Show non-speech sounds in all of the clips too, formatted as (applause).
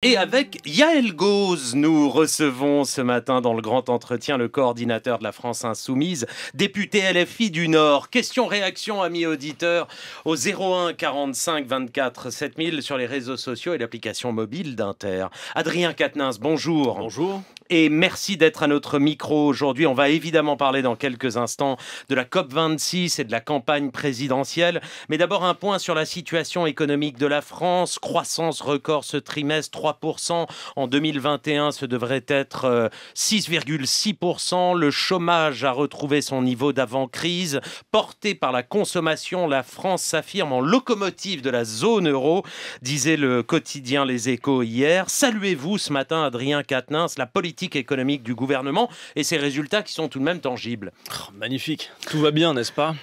Et avec Yael Gauze, nous recevons ce matin dans le grand entretien le coordinateur de la France Insoumise, député LFI du Nord. Question-réaction, amis auditeurs, au 01 45 24 7000 sur les réseaux sociaux et l'application mobile d'Inter. Adrien Quatennens, bonjour. Bonjour et merci d'être à notre micro aujourd'hui. On va évidemment parler dans quelques instants de la COP26 et de la campagne présidentielle. Mais d'abord un point sur la situation économique de la France. Croissance record ce trimestre, 3%. En 2021, ce devrait être 6,6%. Euh, le chômage a retrouvé son niveau d'avant-crise. Porté par la consommation, la France s'affirme en locomotive de la zone euro, disait le quotidien Les Échos hier. Saluez-vous ce matin, Adrien Quatennens, la politique économique du gouvernement et ses résultats qui sont tout de même tangibles. Oh, magnifique, tout va bien, n'est-ce pas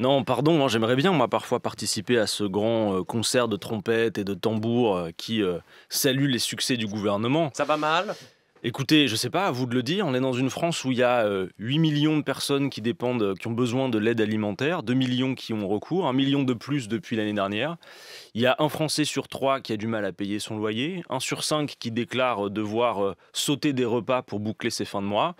non, pardon, moi j'aimerais bien, moi, parfois participer à ce grand euh, concert de trompettes et de tambours euh, qui euh, salue les succès du gouvernement. Ça va mal Écoutez, je ne sais pas, à vous de le dire, on est dans une France où il y a 8 euh, millions de personnes qui dépendent, euh, qui ont besoin de l'aide alimentaire, 2 millions qui ont recours, 1 million de plus depuis l'année dernière. Il y a un Français sur 3 qui a du mal à payer son loyer, un sur cinq qui déclare euh, devoir sauter des repas pour boucler ses fins de mois.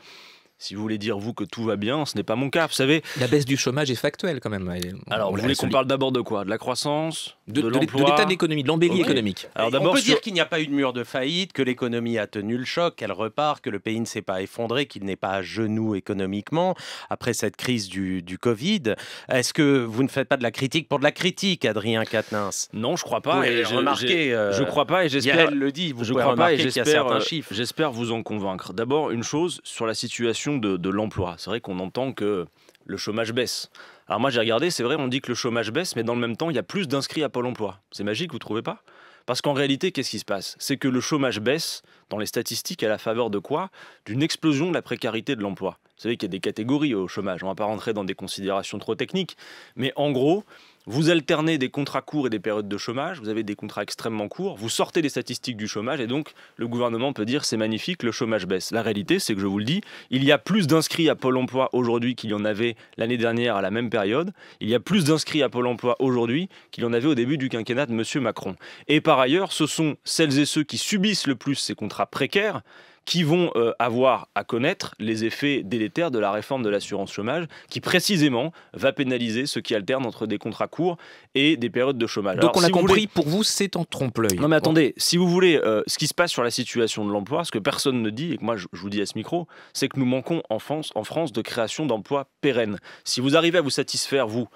Si vous voulez dire, vous, que tout va bien, ce n'est pas mon cas, vous savez. La baisse du chômage est factuelle quand même. Alors, vous voulez qu'on parle d'abord de quoi De la croissance de, de l'état d'économie, de l'embellie économique. Alors on peut dire qu'il n'y a pas eu de mur de faillite, que l'économie a tenu le choc, qu'elle repart, que le pays ne s'est pas effondré, qu'il n'est pas à genoux économiquement après cette crise du, du Covid. Est-ce que vous ne faites pas de la critique pour de la critique, Adrien Quatennens Non, je ne crois pas. Et remarqué, euh, je crois pas et j'espère. le dit. Vous je crois pas et j'espère. Euh, j'espère vous en convaincre. D'abord une chose sur la situation de, de l'emploi. C'est vrai qu'on entend que le chômage baisse. Alors moi j'ai regardé, c'est vrai, on dit que le chômage baisse, mais dans le même temps, il y a plus d'inscrits à Pôle Emploi. C'est magique, vous trouvez pas Parce qu'en réalité, qu'est-ce qui se passe C'est que le chômage baisse dans les statistiques à la faveur de quoi D'une explosion de la précarité de l'emploi. Vous savez qu'il y a des catégories au chômage, on va pas rentrer dans des considérations trop techniques, mais en gros, vous alternez des contrats courts et des périodes de chômage, vous avez des contrats extrêmement courts, vous sortez des statistiques du chômage et donc le gouvernement peut dire c'est magnifique, le chômage baisse. La réalité, c'est que je vous le dis, il y a plus d'inscrits à Pôle emploi aujourd'hui qu'il y en avait l'année dernière à la même période, il y a plus d'inscrits à Pôle emploi aujourd'hui qu'il y en avait au début du quinquennat de M. Macron. Et par ailleurs, ce sont celles et ceux qui subissent le plus ces contrats précaires qui vont euh, avoir à connaître les effets délétères de la réforme de l'assurance chômage, qui précisément va pénaliser ceux qui alternent entre des contrats courts et des périodes de chômage. Donc on l'a compris, pour vous, c'est en trompe-l'œil. Non mais attendez, si vous voulez, euh, ce qui se passe sur la situation de l'emploi, ce que personne ne dit, et que moi je, vous dis à ce micro, c'est que nous manquons en France, en France de création d'emplois pérennes. Si vous arrivez à vous satisfaire, vous,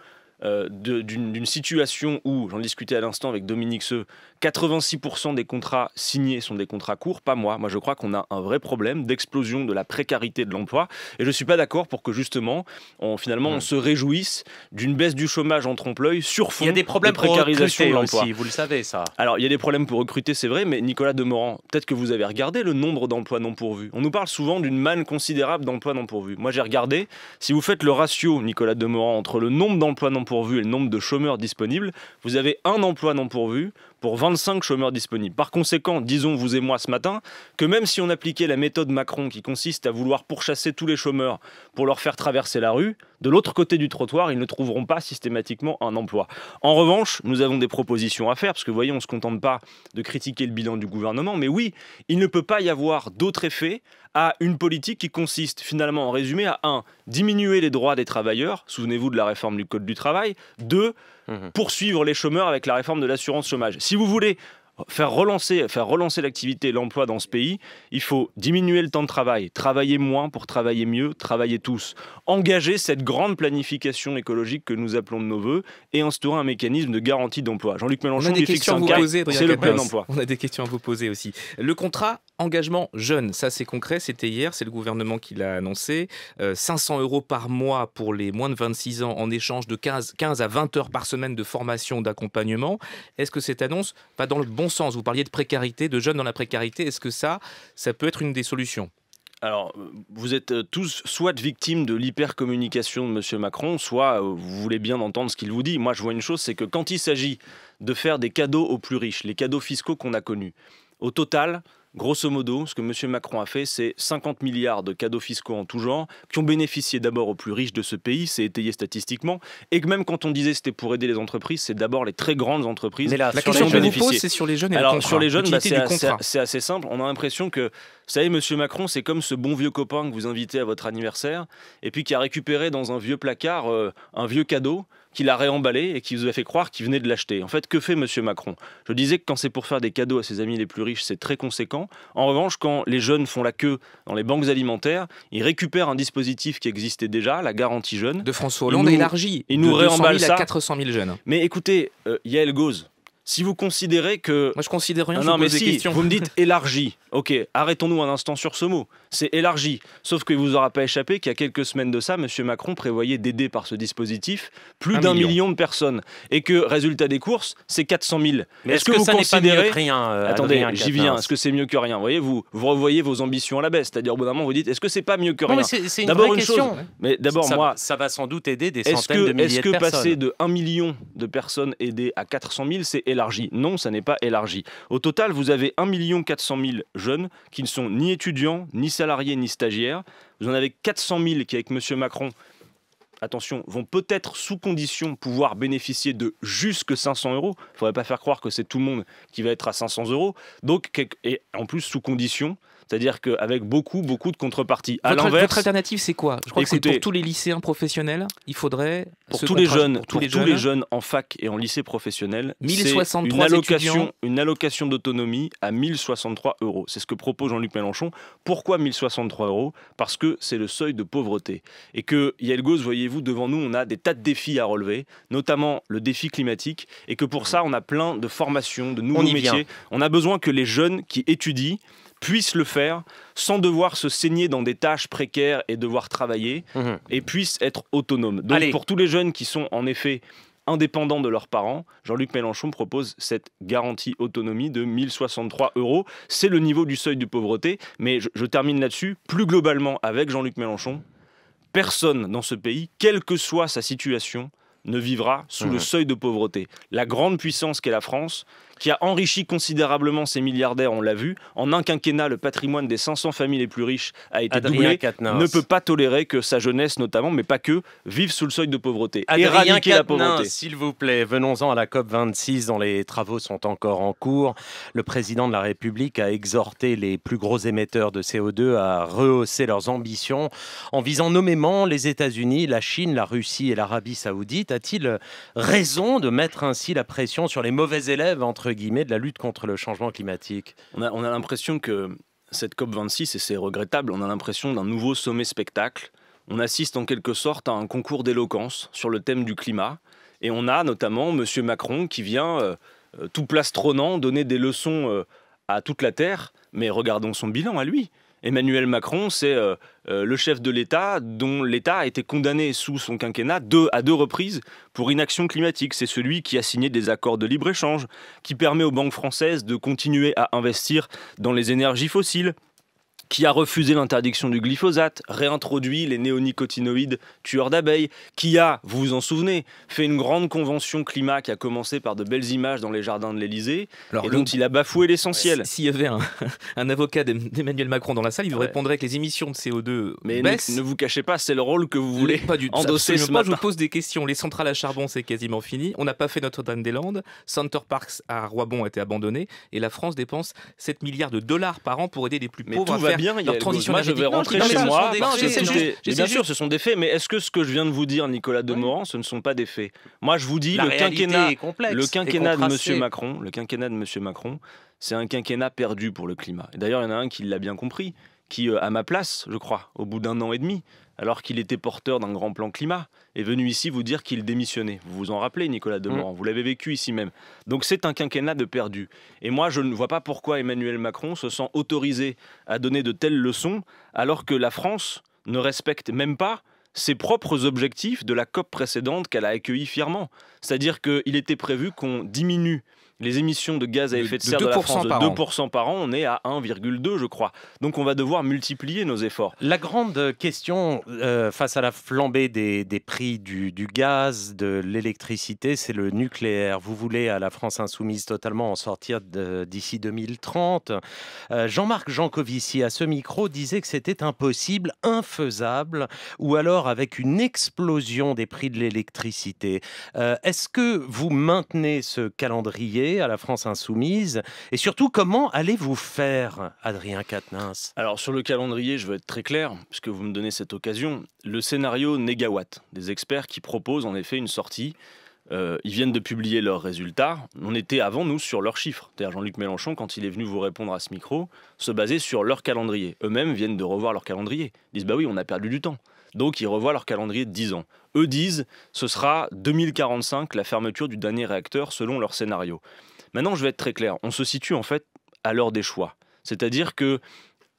euh, d'une situation où, j'en discutais à l'instant avec Dominique Seux, 86% des contrats signés sont des contrats courts, pas moi. Moi, je crois qu'on a un vrai problème d'explosion de la précarité de l'emploi. Et je ne suis pas d'accord pour que, justement, on, finalement, on se réjouisse d'une baisse du chômage en trompe-l'œil sur fond il y a des problèmes de précarisation de l'emploi. vous le savez, ça. Alors, il y a des problèmes pour recruter, c'est vrai, mais Nicolas Demorand, peut-être que vous avez regardé le nombre d'emplois non pourvus. On nous parle souvent d'une manne considérable d'emplois non pourvus. Moi, j'ai regardé, si vous faites le ratio, Nicolas Demorand, entre le nombre d'emplois non pourvus et le nombre de chômeurs disponibles, vous avez un emploi non pourvu pour 25 chômeurs disponibles. Par conséquent, disons vous et moi ce matin, que même si on appliquait la méthode Macron qui consiste à vouloir pourchasser tous les chômeurs pour leur faire traverser la rue, de l'autre côté du trottoir, ils ne trouveront pas systématiquement un emploi. En revanche, nous avons des propositions à faire, parce que vous voyez, on ne se contente pas de critiquer le bilan du gouvernement, mais oui, il ne peut pas y avoir d'autre effet à une politique qui consiste finalement en résumé à 1. diminuer les droits des travailleurs, souvenez-vous de la réforme du Code du travail, 2. Mhm. poursuivre les chômeurs avec la réforme de l'assurance chômage. Si vous voulez faire relancer, faire relancer l'activité et l'emploi dans ce pays, il faut diminuer le temps de travail, travailler moins pour travailler mieux, travailler tous, engager cette grande planification écologique que nous appelons de nos voeux et instaurer un mécanisme de garantie d'emploi. Jean-Luc Mélenchon, c'est le plein emploi. On a des questions à vous poser aussi. Le contrat engagement jeune, ça c'est concret, c'était hier, c'est le gouvernement qui l'a annoncé. 500 euh, euros par mois pour les moins de 26 ans en échange de 15, 15 à 20 heures par semaine de formation, d'accompagnement. Est-ce que cette annonce pas dans le bon sens Vous parliez de précarité, de jeunes dans la précarité. Est-ce que ça, ça peut être une des solutions alors, vous êtes euh, tous soit victimes de l'hypercommunication de M. Macron, soit euh, vous voulez bien entendre ce qu'il vous dit. Moi, je vois une chose, c'est que quand il s'agit de faire des cadeaux aux plus riches, les cadeaux fiscaux qu'on a connus, au total, Grosso modo, ce que M. Macron a fait, c'est 50 milliards de cadeaux fiscaux en tout genre, qui ont bénéficié d'abord aux plus riches de ce pays, c'est étayé statistiquement, et que même quand on disait c'était pour aider les entreprises, c'est d'abord les très grandes entreprises Mais là, la question que c'est sur les jeunes et Alors, sur les jeunes, bah, c'est assez, simple. On a l'impression que, vous savez, M. Macron, c'est comme ce bon vieux copain que vous invitez à votre anniversaire, et puis qui a récupéré dans un vieux placard euh, un vieux cadeau qu'il a réemballé et qui vous a fait croire qu'il venait de l'acheter. En fait, que fait M. Macron Je disais que quand c'est pour faire des cadeaux à ses amis les plus riches, c'est très conséquent. En revanche, quand les jeunes font la queue dans les banques alimentaires, ils récupèrent un dispositif qui existait déjà, la garantie jeune. De François Hollande élargie, élargi. Et nous réemballe à 400 000 jeunes. Mais écoutez, euh, Yael Gauze, si vous considérez que... Moi, je considère rien. je non, mais si, vous me dites (laughs) élargi. Ok, arrêtons-nous un instant sur ce mot. C'est élargi. Sauf que vous aura pas échappé qu'il y a quelques semaines de ça, M. Macron prévoyait d'aider par ce dispositif plus d'un million. de personnes. Et que, résultat des courses, c'est 400 000. Est-ce que, vous ça considérez. mieux que rien, euh, Attendez, j'y viens. Est-ce que c'est mieux que rien Vous voyez, vous, revoyez vos ambitions à la baisse. C'est-à-dire, au bout d'un moment, vous dites est-ce que c'est pas mieux que rien C'est une vraie question. mais d'abord, moi. Ça va sans doute aider des centaines de milliers de personnes. Est-ce que passer de 1 million de personnes aidées à 400 000, c'est élargi Non, ça n'est pas élargi. Au total, vous avez 1 400 000 jeunes qui ne sont ni étudiants, ni salariés, ni stagiaires. Vous en avez 400 000 qui, avec M. Macron, attention, vont peut-être sous condition pouvoir bénéficier de jusque 500 euros. Il ne faudrait pas faire croire que c'est tout le monde qui va être à 500 euros. Donc, et en plus sous condition, c'est-à-dire qu'avec beaucoup, beaucoup de contreparties. À votre, votre alternative, c'est quoi Je crois que c'est pour tous les lycéens professionnels, il faudrait. Pour tous les jeunes, tous, les, jeunes, en fac et en lycée professionnel, une allocation, une allocation d'autonomie à 1063 euros. C'est ce que propose Jean-Luc Mélenchon. Pourquoi 1063 euros Parce que c'est le seuil de pauvreté. Et que Yelgos, voyez-vous, devant nous, on a des tas de défis à relever, notamment le défi climatique. Et que pour ça, on a plein de formations, de nouveaux métiers. On a besoin que les jeunes qui étudient puissent le faire sans devoir se saigner dans des tâches précaires et devoir travailler mhm. et puissent être autonomes. Donc pour tous les jeunes qui sont en effet indépendants de leurs parents, Jean-Luc Mélenchon propose cette garantie autonomie de 1063 euros. C'est le niveau du seuil de pauvreté, mais je, termine là-dessus. Plus globalement, avec Jean-Luc Mélenchon, personne dans ce pays, quelle que soit sa situation, ne vivra sous mhm. le seuil de pauvreté. La grande puissance qu'est la France, qui a enrichi considérablement ces milliardaires, on l'a vu. En un quinquennat, le patrimoine des 500 familles les plus riches a été doublé, ne peut pas tolérer que sa jeunesse, notamment, mais pas que, vive sous le seuil de pauvreté. Adrien la pauvreté. S'il vous plaît, venons-en à la COP26, dont les travaux sont encore en cours. Le président de la République a exhorté les plus gros émetteurs de CO2 à rehausser leurs ambitions en visant nommément les États-Unis, la Chine, la Russie et l'Arabie saoudite. A-t-il raison de mettre ainsi la pression sur les mauvais élèves entre de la lutte contre le changement climatique On a, l'impression que cette COP26, et c'est regrettable, on a l'impression d'un nouveau sommet spectacle. On assiste en quelque sorte à un concours d'éloquence sur le thème du climat. Et on a notamment M. Macron qui vient, euh, euh, tout plastronnant, donner des leçons euh, à toute la Terre. Mais regardons son bilan à lui. Emmanuel Macron, c'est euh, euh, le chef de l'État dont l'État a été condamné sous son quinquennat deux, à deux reprises pour inaction climatique. C'est celui qui a signé des accords de libre-échange, qui permet aux banques françaises de continuer à investir dans les énergies fossiles, qui a refusé l'interdiction du glyphosate, réintroduit les néonicotinoïdes tueurs d'abeilles, qui a, vous vous en souvenez, fait une grande convention climat qui a commencé par de belles images dans les jardins de l'Elysée, et dont il a bafoué l'essentiel. S'il y avait un, (laughs) avocat d'Emmanuel Macron dans la salle, il vous répondrait que les émissions de CO2 baissent. Ne, vous cachez pas, c'est le rôle que vous voulez pas du endosser ce matin. Je vous pose des questions. Les centrales à charbon, c'est quasiment fini. On n'a pas fait Notre-Dame-des-Landes. Center Parks à Roibon a été abandonné. Et la France dépense 7 milliards de dollars par an pour aider les plus pauvres à faire il y a transition moi, je vais rentrer chez moi. bien sûr, ce sont des faits, mais est-ce que ce que je viens de vous dire, Nicolas Demorand, ce ne sont pas des faits Moi, je vous dis, le quinquennat, le quinquennat de Monsieur Macron, le quinquennat Monsieur Macron, c'est un quinquennat perdu pour le climat. D'ailleurs, il y en a un qui l'a bien compris, qui, euh, à ma place, je crois, au bout d'un an et demi, alors qu'il était porteur d'un grand plan climat, est venu ici vous dire qu'il démissionnait. Vous vous en rappelez, Nicolas Demorand, mm. vous l'avez vécu ici même. Donc c'est un quinquennat de perdu. Et moi, je ne vois pas pourquoi Emmanuel Macron se sent autorisé à donner de telles leçons, alors que la France ne respecte même pas ses propres objectifs de la COP précédente qu'elle a accueillie fièrement. C'est-à-dire qu'il était prévu qu'on diminue les émissions de gaz à effet de, serre de, la France de 2% par an, on est à 1,2 je crois. Donc on va devoir multiplier nos efforts. La grande question euh, face à la flambée des, des prix du, du, gaz, de l'électricité, c'est le nucléaire. Vous voulez à la France insoumise totalement en sortir d'ici 2030. Euh, Jean-Marc Jancovici à ce micro disait que c'était impossible, infaisable, ou alors avec une explosion des prix de l'électricité. Euh, est-ce que vous maintenez ce calendrier à la France insoumise Et surtout, comment allez-vous faire, Adrien Quatennens Alors, sur le calendrier, je veux être très clair, puisque vous me donnez cette occasion. Le scénario Négawatt, des experts qui proposent en effet une sortie. Euh, ils viennent de publier leurs résultats. On était avant, nous, sur leurs chiffres. D'ailleurs, Jean-Luc Mélenchon, quand il est venu vous répondre à ce micro, se basait sur leur calendrier. Eux-mêmes viennent de revoir leur calendrier. Ils disent Bah oui, on a perdu du temps. Donc ils revoient leur calendrier de 10 ans. Eux disent, ce sera 2045 la fermeture du dernier réacteur selon leur scénario. Maintenant, je vais être très clair, on se situe en fait à l'heure des choix. C'est-à-dire que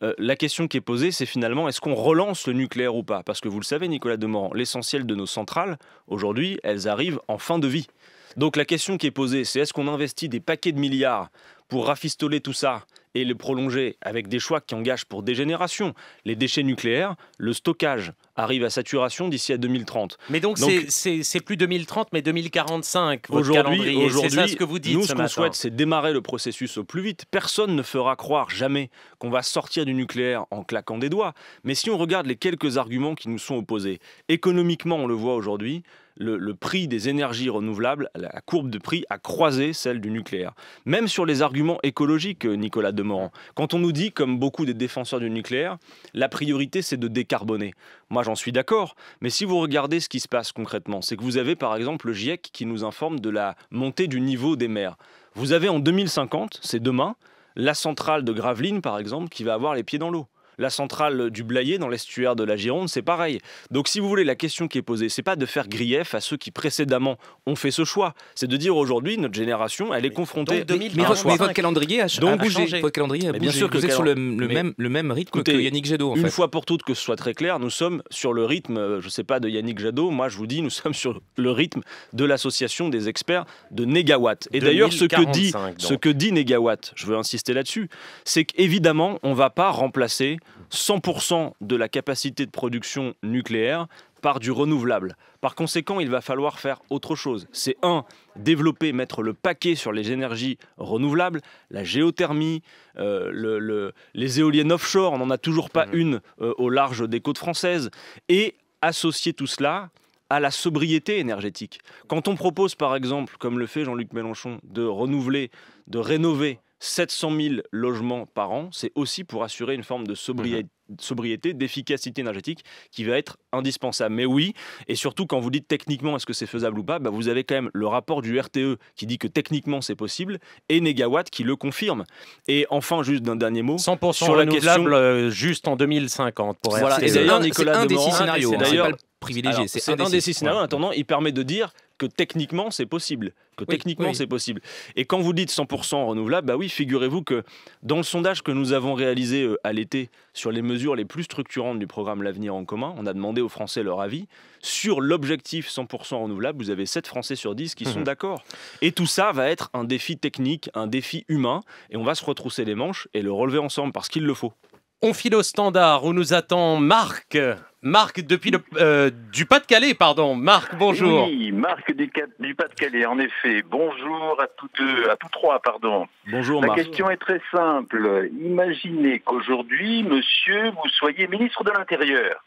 euh, la question qui est posée, c'est finalement est-ce qu'on relance le nucléaire ou pas Parce que vous le savez, Nicolas Demorand, l'essentiel de nos centrales, aujourd'hui, elles arrivent en fin de vie. Donc la question qui est posée, c'est est-ce qu'on investit des paquets de milliards pour rafistoler tout ça et le prolonger avec des choix qui engagent pour des générations les déchets nucléaires, le stockage arrive à saturation d'ici à 2030. Mais donc, c'est plus 2030, mais 2045, votre aujourd'hui, Aujourd'hui, c'est ça ce que vous dites Nous, ce, ce qu'on souhaite, c'est démarrer le processus au plus vite. Personne ne fera croire jamais qu'on va sortir du nucléaire en claquant des doigts. Mais si on regarde les quelques arguments qui nous sont opposés, économiquement, on le voit aujourd'hui, le, prix des énergies renouvelables, la courbe de prix a croisé celle du nucléaire. Même sur les arguments écologiques, euh, Nicolas Demorand. Quand on nous dit, comme beaucoup des défenseurs du nucléaire, la priorité c'est de décarboner. Moi j'en suis d'accord, mais si vous regardez ce qui se passe concrètement, c'est que vous avez par exemple le GIEC qui nous informe de la montée du niveau des mers. Vous avez en 2050, c'est demain, la centrale de Gravelines par exemple qui va avoir les pieds dans l'eau. La centrale du Blayet dans l'estuaire de la Gironde, c'est pareil. Donc si vous voulez, la question qui est posée, c'est pas de faire grief à ceux qui précédemment ont fait ce choix, c'est de dire aujourd'hui notre génération, elle est confrontée à un choix. Mais votre calendrier a, donc, Votre calendrier a Bien sûr que c'est sur le, même, le même rythme que Yannick Jadot. une fois pour toutes que ce soit très clair, nous sommes sur le rythme, euh, je sais pas de Yannick Jadot, moi je vous dis, nous (laughs) sommes sur le rythme de l'association des experts de Négawatt. Et d'ailleurs, ce que dit ce que dit Négawatt, je veux insister là-dessus, c'est qu'évidemment on va pas remplacer 100% de la capacité de production nucléaire par du renouvelable. Par conséquent, il va falloir faire autre chose. C'est un, développer, mettre le paquet sur les énergies renouvelables, la géothermie, euh, les éoliennes offshore, on n'en a toujours pas mhm. une euh, au large des côtes françaises, et associer tout cela à la sobriété énergétique. Quand on propose, par exemple, comme le fait Jean-Luc Mélenchon, de renouveler, de rénover 700 000 logements par an, c'est aussi pour assurer une forme de mhm. sobriété. d'efficacité énergétique qui va être indispensable. Mais oui, et surtout quand vous dites techniquement est-ce que c'est faisable ou pas, bah, vous avez quand même le rapport du RTE qui dit que techniquement c'est possible et Negawatt qui le confirme. Et enfin, juste d'un dernier mot, sur la question euh, juste en 2050 pour voilà. C'est un, des scénarios. C'est privilégié. C'est un, des scénarios. En attendant, il permet de dire que techniquement c'est possible que techniquement c'est possible. Et quand vous dites 100% renouvelable, bah oui, figurez-vous que dans le sondage que nous avons réalisé euh, à l'été sur les mesures les plus structurantes du programme L'avenir en commun, on a demandé aux Français leur avis sur l'objectif 100% renouvelable. Vous avez 7 Français sur 10 qui sont mhm. d'accord. Et tout ça va être un défi technique, un défi humain, et on va se retrousser les manches et le relever ensemble parce qu'il le faut. On file au standard où nous attend Marc Marc depuis le, euh, du Pas-de-Calais, pardon. Marc, bonjour. Oui, Marc du, Pas-de-Calais, en effet. Bonjour à tous deux, à tous trois, pardon. Bonjour La question est très simple. Imaginez qu'aujourd'hui, monsieur, vous soyez ministre de l'Intérieur.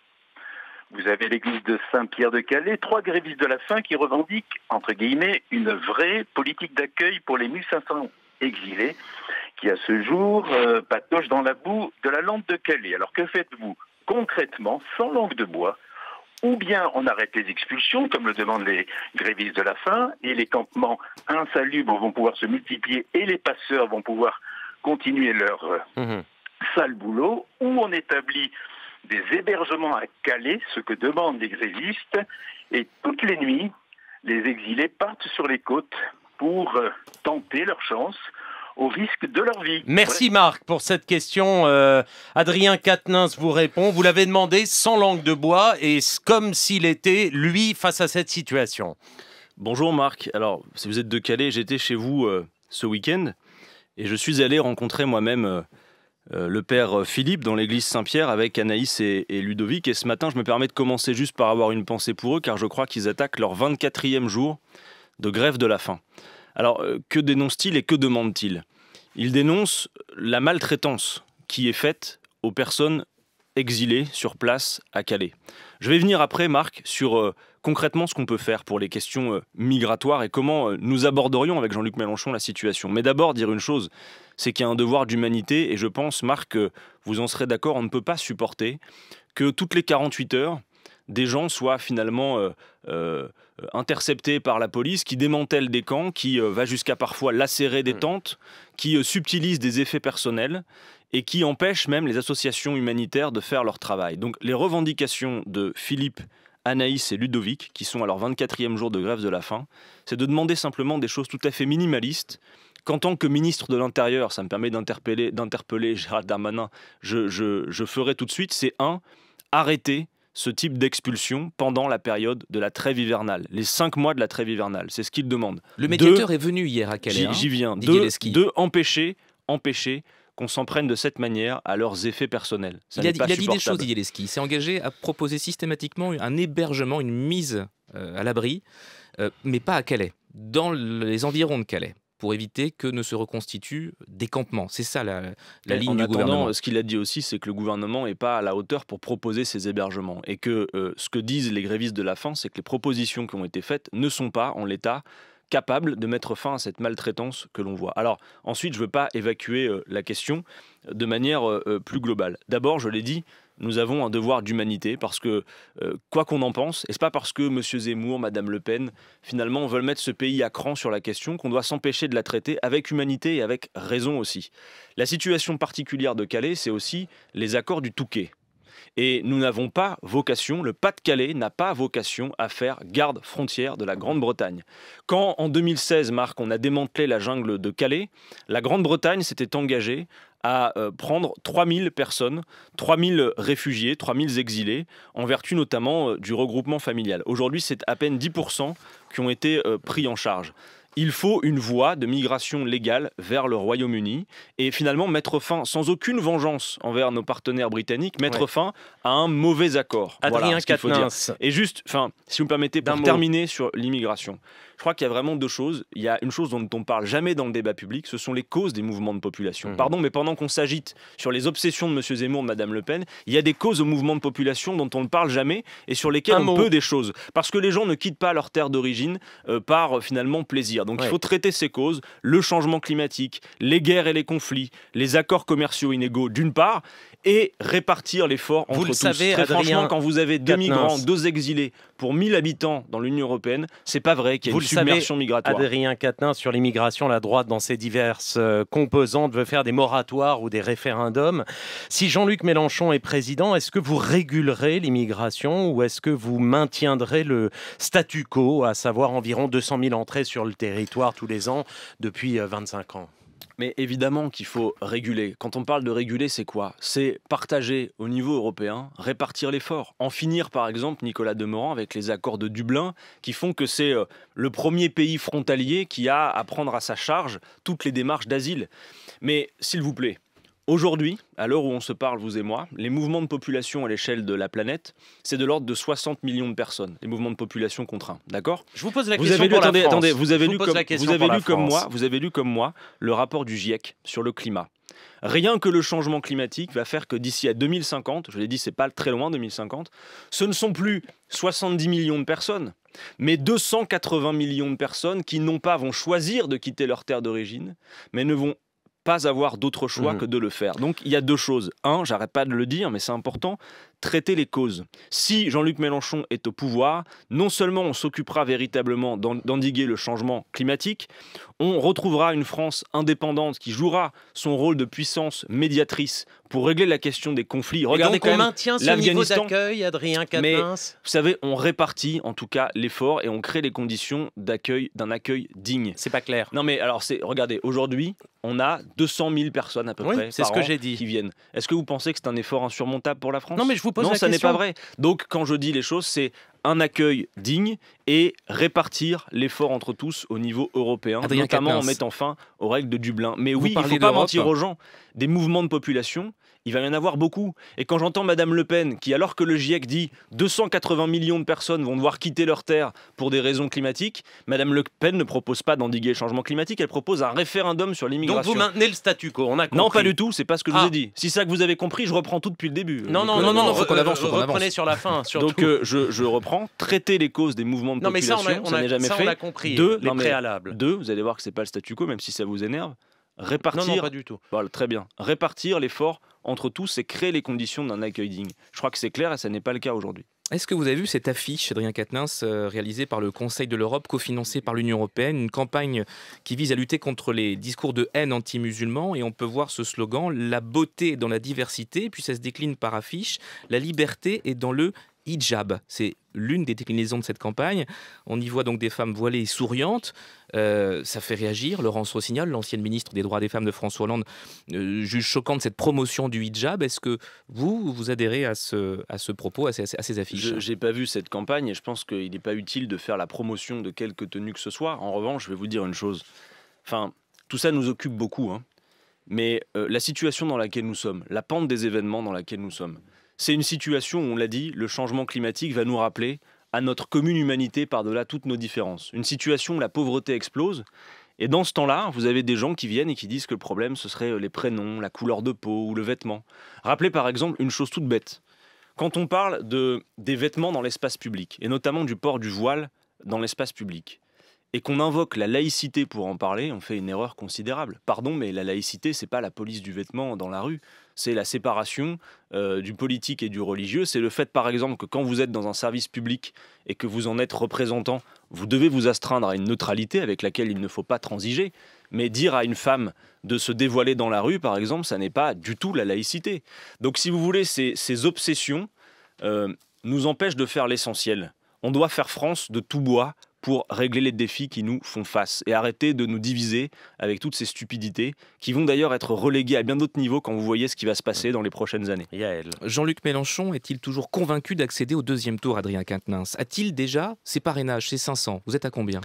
Vous avez l'église de Saint-Pierre-de-Calais, trois grévistes de la faim qui revendiquent, entre guillemets, une vraie politique d'accueil pour les 1500 exilés qui, à ce jour, euh, patochent dans la boue de la lampe de Calais. Alors que faites-vous concrètement, sans langue de bois, ou bien on arrête les expulsions, comme le demandent les grévistes de la faim, et les campements insalubres vont pouvoir se multiplier et les passeurs vont pouvoir continuer leur euh, mhm. sale boulot, ou on établit des hébergements à Calais, ce que demandent les grévistes, et toutes les nuits, les exilés partent sur les côtes pour euh, tenter leur chance au risque de leur vie. Merci Marc pour cette question. Euh, Adrien Quatennens vous répond. Vous l'avez demandé sans langue de bois et comme s'il était, lui, face à cette situation. Bonjour Marc. Alors, si vous êtes de Calais, j'étais chez vous euh, ce week-end et je suis allé rencontrer moi-même euh, le père Philippe dans l'église Saint-Pierre avec Anaïs et Ludovic. Et ce matin, je me permets de commencer juste par avoir une pensée pour eux car je crois qu'ils attaquent leur 24e jour de grève de la faim. Alors, euh, que dénonce-t-il et que demande-t-il Il dénonce la maltraitance qui est faite aux personnes exilées sur place à Calais. Je vais venir après, Marc, sur euh, concrètement ce qu'on peut faire pour les questions euh, migratoires et comment nous aborderions avec Jean-Luc Mélenchon la situation. Mais d'abord, dire une chose, c'est qu'il y a un devoir d'humanité et je pense, Marc, vous en serez d'accord, on ne peut pas supporter que toutes les 48 heures, des gens soient finalement euh, intercepté par la police, qui démantèle des camps, qui euh, va jusqu'à parfois lacérer des mm. tentes, qui euh, subtilise des effets personnels et qui empêche même les associations humanitaires de faire leur travail. Donc les revendications de Philippe, Anaïs et Ludovic, qui sont à leur 24e jour de grève de la faim, c'est de demander simplement des choses tout à fait minimalistes qu'en tant que ministre de l'Intérieur, ça me permet d'interpeller Gérald Darmanin, je, je, je ferai tout de suite, c'est un, arrêter ce type d'expulsion pendant la période de la trêve hivernale, les cinq mois de la trêve hivernale. C'est ce qu'il demande. Le médiateur est venu hier à Calais. J'y hein, viens. De, de empêcher, empêcher qu'on s'en prenne de cette manière à leurs effets personnels. il, a, dit des choses, Didier Il s'est engagé à proposer systématiquement un hébergement, une mise euh, à l'abri, euh, mais pas à Calais, dans les environs de Calais pour éviter que ne se reconstituent des campements. C'est ça la, ligne en du gouvernement. Ce qu'il a dit aussi, c'est que le gouvernement n'est pas à la hauteur pour proposer ces hébergements. Et que euh, ce que disent les grévistes de la fin, c'est que les propositions qui ont été faites ne sont pas, en l'état, capables de mettre fin à cette maltraitance que l'on voit. Alors, ensuite, je ne veux pas évacuer euh, la question de manière euh, plus globale. D'abord, je l'ai dit, nous avons un devoir d'humanité parce que, euh, quoi qu'on en pense, et n'est pas parce que M. Zemmour, Mme Le Pen, finalement, veulent mettre ce pays à cran sur la question qu'on doit s'empêcher de la traiter avec humanité et avec raison aussi. La situation particulière de Calais, c'est aussi les accords du Touquet. Et nous n'avons pas vocation, le Pas-de-Calais n'a pas vocation à faire garde frontière de la Grande-Bretagne. Quand en 2016, Marc, on a démantelé la jungle de Calais, la Grande-Bretagne s'était engagée à euh, prendre 3000 personnes, 3000 réfugiés, 3000 exilés, en vertu notamment euh, du regroupement familial. Aujourd'hui, c'est à peine 10% qui ont été euh, pris en charge. Il faut une voie de migration légale vers le Royaume-Uni et finalement mettre fin, sans aucune vengeance envers nos partenaires britanniques, mettre fin à un mauvais accord. Adrien voilà Et juste, enfin, si vous me permettez, pour terminer sur l'immigration, je crois qu'il y a vraiment deux choses. Il y a une chose dont on ne parle jamais dans le débat public, ce sont les causes des mouvements de population. Mhm. Pardon, mais pendant qu'on s'agite sur les obsessions de M. Zemmour, de Mme Le Pen, il y a des causes aux mouvements de population dont on ne parle jamais et sur lesquelles on peut des choses. Parce que les gens ne quittent pas leur terre d'origine euh, par euh, finalement plaisir. Donc il faut traiter ces causes, le changement climatique, les guerres et les conflits, les accords commerciaux inégaux d'une part, et répartir l'effort entre vous le Savez, Très franchement, quand vous avez deux migrants, deux exilés pour 1000 habitants dans l'Union européenne, c'est pas vrai qu'il y a vous le savez, Adrien Quatennin, sur l'immigration, la droite, dans ses diverses euh, composantes, veut faire des moratoires ou des référendums. Si Jean-Luc Mélenchon est président, est-ce que vous régulerez l'immigration ou est-ce que vous maintiendrez le statu quo, à savoir environ 200 000 entrées sur le territoire tous les ans depuis 25 euh, ans mais évidemment qu'il faut réguler. Quand on parle de réguler, c'est quoi C'est partager au niveau européen, répartir l'effort. En finir, par exemple, Nicolas Demorand, avec les accords de Dublin, qui font que c'est euh, le premier pays frontalier qui a à prendre à sa charge toutes les démarches d'asile. Mais s'il vous plaît, Aujourd'hui, à l'heure où on se parle, vous et moi, les mouvements de population à l'échelle de la planète, c'est de l'ordre de 60 millions de personnes, les mouvements de population contraints, d'accord Je vous pose la question vous avez lu, comme, moi, vous avez lu comme moi le rapport du GIEC sur le climat. Rien que le changement climatique va faire que d'ici à 2050, je l'ai dit, c'est pas très loin 2050, ce ne sont plus 70 millions de personnes, mais 280 millions de personnes qui non pas vont choisir de quitter leur terre d'origine, mais ne vont pas avoir d'autre choix mmh. que de le faire. Donc il y a deux choses. Un, j'arrête pas de le dire, mais c'est important, traiter les causes. Si Jean-Luc Mélenchon est au pouvoir, non seulement on s'occupera véritablement d'endiguer le changement climatique, on retrouvera une France indépendante qui jouera son rôle de puissance médiatrice pour régler la question des conflits. Regardez quand on même maintient ce niveau d'accueil, Adrien vous savez, on répartit en tout cas l'effort et on crée les conditions d'accueil d'un accueil digne. C'est pas clair. Non mais alors c'est regardez, aujourd'hui, on a 200 000 personnes à peu près. C'est ce que j'ai dit. Qui viennent. Est-ce que vous pensez que c'est un effort insurmontable pour la France non, ça n'est pas vrai. Donc, quand je dis les choses, c'est un accueil digne et répartir l'effort entre tous au niveau européen, notamment en mettant fin aux règles de Dublin. Mais oui, il ne faut pas mentir aux gens. Des mouvements de population, il va y en avoir beaucoup. Et quand j'entends Madame Le Pen, qui alors que le GIEC dit 280 millions de personnes vont devoir quitter leur terre pour des raisons climatiques, Madame Le Pen ne propose pas d'endiguer le changement climatique, elle propose un référendum sur l'immigration. Donc vous maintenez le statu quo, on a compris. Non, pas du tout, c'est pas ce que je vous ah. ai dit. Si c'est ça que vous avez compris, je reprends tout depuis le début. Non, non, non, non, non, faut euh, avance, sur la fin. (laughs) Surtout. Donc euh, je, reprends, traiter les causes des mouvements de population, ça, n'est jamais ça, On a compris, deux, les préalables. Deux, vous allez voir que c'est pas le statu quo, même si ça vous énerve. Répartir. Non, pas du tout. très bien. Répartir l'effort entre tous c'est créer les conditions d'un accueil digne. Je crois que c'est clair et ça n'est pas le cas aujourd'hui. Est-ce que vous avez vu cette affiche, Adrien Quatennens, euh, réalisée par le Conseil de l'Europe, cofinancée par l'Union européenne, une campagne qui vise à lutter contre les discours de haine anti-musulmans Et on peut voir ce slogan La beauté dans la diversité, puis ça se décline par affiche La liberté est dans le hijab. C'est l'une des déclinaisons de cette campagne. On y voit donc des femmes voilées et souriantes. Euh, ça fait réagir. Laurence Rossignol, l'ancienne ministre des Droits des Femmes de François Hollande, juge euh, juge choquante cette promotion du hijab. Est-ce que vous, vous adhérez à ce, à ce propos, à ces, affiches Je n'ai pas vu cette campagne et je pense qu'il n'est pas utile de faire la promotion de quelque tenue que ce soit. En revanche, je vais vous dire une chose. Enfin, tout ça nous occupe beaucoup. Hein. Mais euh, la situation dans laquelle nous sommes, la pente des événements dans laquelle nous sommes, c'est une situation, on l'a dit, le changement climatique va nous rappeler à notre commune humanité par-delà toutes nos différences. Une situation où la pauvreté explose. Et dans ce temps-là, vous avez des gens qui viennent et qui disent que le problème, ce serait euh, les prénoms, la couleur de peau ou le vêtement. Rappelez par exemple une chose toute bête. Quand on parle de, des vêtements dans l'espace public, et notamment du port du voile dans l'espace public, et qu'on invoque la laïcité pour en parler, on fait une erreur considérable. Pardon, mais la laïcité, c'est pas la police du vêtement dans la rue c'est la séparation euh, du politique et du religieux. C'est le fait, par exemple, que quand vous êtes dans un service public et que vous en êtes représentant, vous devez vous astreindre à une neutralité avec laquelle il ne faut pas transiger. Mais dire à une femme de se dévoiler dans la rue, par exemple, ça n'est pas du tout la laïcité. Donc, si vous voulez, ces, obsessions euh, nous empêchent de faire l'essentiel. On doit faire France de tout bois pour régler les défis qui nous font face et arrêter de nous diviser avec toutes ces stupidités qui vont d'ailleurs être reléguées à bien d'autres niveaux quand vous voyez ce qui va se passer dans les prochaines années. Jean-Luc Mélenchon est-il toujours convaincu d'accéder au deuxième tour, Adrien Quintenens A-t-il déjà ses parrainages, ses 500 Vous êtes à combien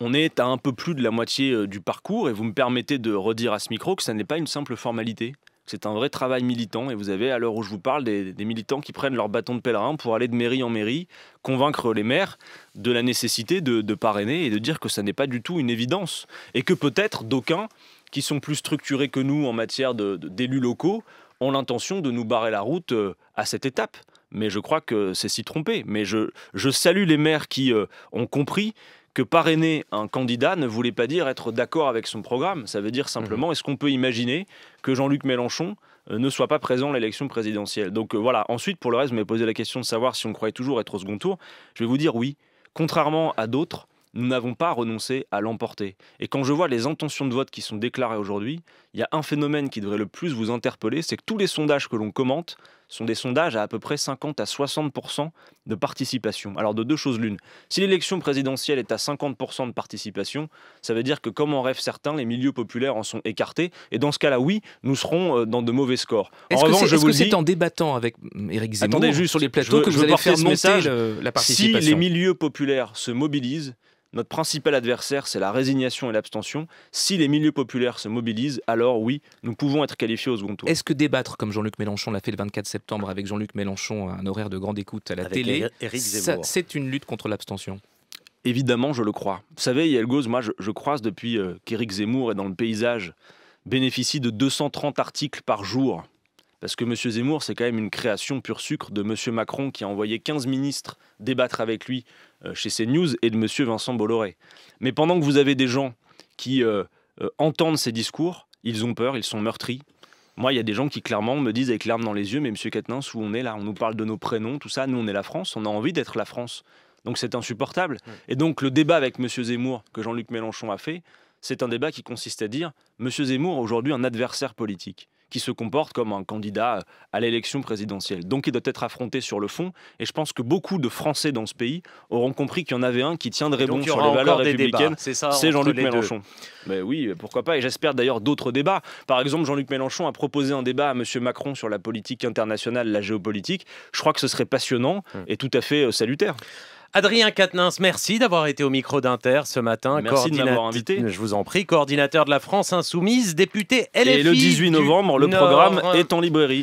on est à un peu plus de la moitié euh, du parcours et vous me permettez de redire à ce micro que ça n'est pas une simple formalité. C'est un vrai travail militant et vous avez, à l'heure où je vous parle, des, militants qui prennent leur bâton de pèlerin pour aller de mairie en mairie, convaincre les maires de la nécessité de, parrainer et de dire que ça n'est pas du tout une évidence. Et que peut-être d'aucuns, qui sont plus structurés que nous en matière d'élus locaux, ont l'intention de nous barrer la route euh, à cette étape. Mais je crois que c'est s'y tromper. Mais je, je salue les maires qui euh, ont compris que parrainer un candidat ne voulait pas dire être d'accord avec son programme. Ça veut dire simplement, mhm. est-ce qu'on peut imaginer que Jean-Luc Mélenchon euh, ne soit pas présent à l'élection présidentielle Donc euh, voilà, ensuite, pour le reste, vous m'avez posé la question de savoir si on croyait toujours être au second tour. Je vais vous dire oui. Contrairement à d'autres, nous n'avons pas renoncé à l'emporter. Et quand je vois les intentions de vote qui sont déclarées aujourd'hui, il y a un phénomène qui devrait le plus vous interpeller, c'est que tous les sondages que l'on commente sont des sondages à à peu près 50 à 60% de participation. Alors de deux choses l'une. Si l'élection présidentielle est à 50% de participation, ça veut dire que comme en rêvent certains, les milieux populaires en sont écartés. Et dans ce cas-là, oui, nous serons euh, dans de mauvais scores. En revanche, je vous c'est en débattant avec hum, Éric Zemmour Attendez, juste, sur les plateaux que vous allez faire monter la participation Si les milieux populaires se mobilisent, notre principal adversaire, c'est la résignation et l'abstention. Si les milieux populaires se mobilisent, alors oui, nous pouvons être qualifiés au second tour. Est-ce que débattre, comme Jean-Luc Mélenchon l'a fait le 24 septembre avec Jean-Luc Mélenchon, un horaire de grande écoute à la télé, c'est une lutte contre l'abstention Évidemment, je le crois. Vous savez, Yael Gauze, moi, je, croise depuis euh, qu'Éric Zemmour est dans le paysage, bénéficie de 230 articles par jour parce que M. Zemmour, c'est quand même une création pure sucre de M. Macron qui a envoyé 15 ministres débattre avec lui euh, chez CNews et de M. Vincent Bolloré. Mais pendant que vous avez des gens qui euh, euh, entendent ces discours, ils ont peur, ils sont meurtris. Moi, il y a des gens qui clairement me disent avec larmes dans les yeux, mais M. Quatennens, où on est là On nous parle de nos prénoms, tout ça. Nous, on est la France, on a envie d'être la France. Donc c'est insupportable. Et donc le débat avec M. Zemmour que Jean-Luc Mélenchon a fait, c'est un débat qui consiste à dire M. Zemmour, aujourd'hui, un adversaire politique qui se comporte comme un candidat à l'élection présidentielle. Donc il doit être affronté sur le fond. Et je pense que beaucoup de Français dans ce pays auront compris qu'il y en avait un qui tiendrait bon sur les valeurs républicaines. C'est Jean-Luc Mélenchon. Mais oui, pourquoi pas. Et j'espère d'ailleurs d'autres débats. Par exemple, Jean-Luc Mélenchon a proposé un débat à M. Macron sur la politique internationale, la géopolitique. Je crois que ce serait passionnant hum. et tout à fait euh, salutaire. Adrien Quatennens, merci d'avoir été au micro d'Inter ce matin. Merci de m'avoir invité. Je vous en prie, coordinateur de la France Insoumise, député LFI. Et le 18 novembre, le programme est en librairie.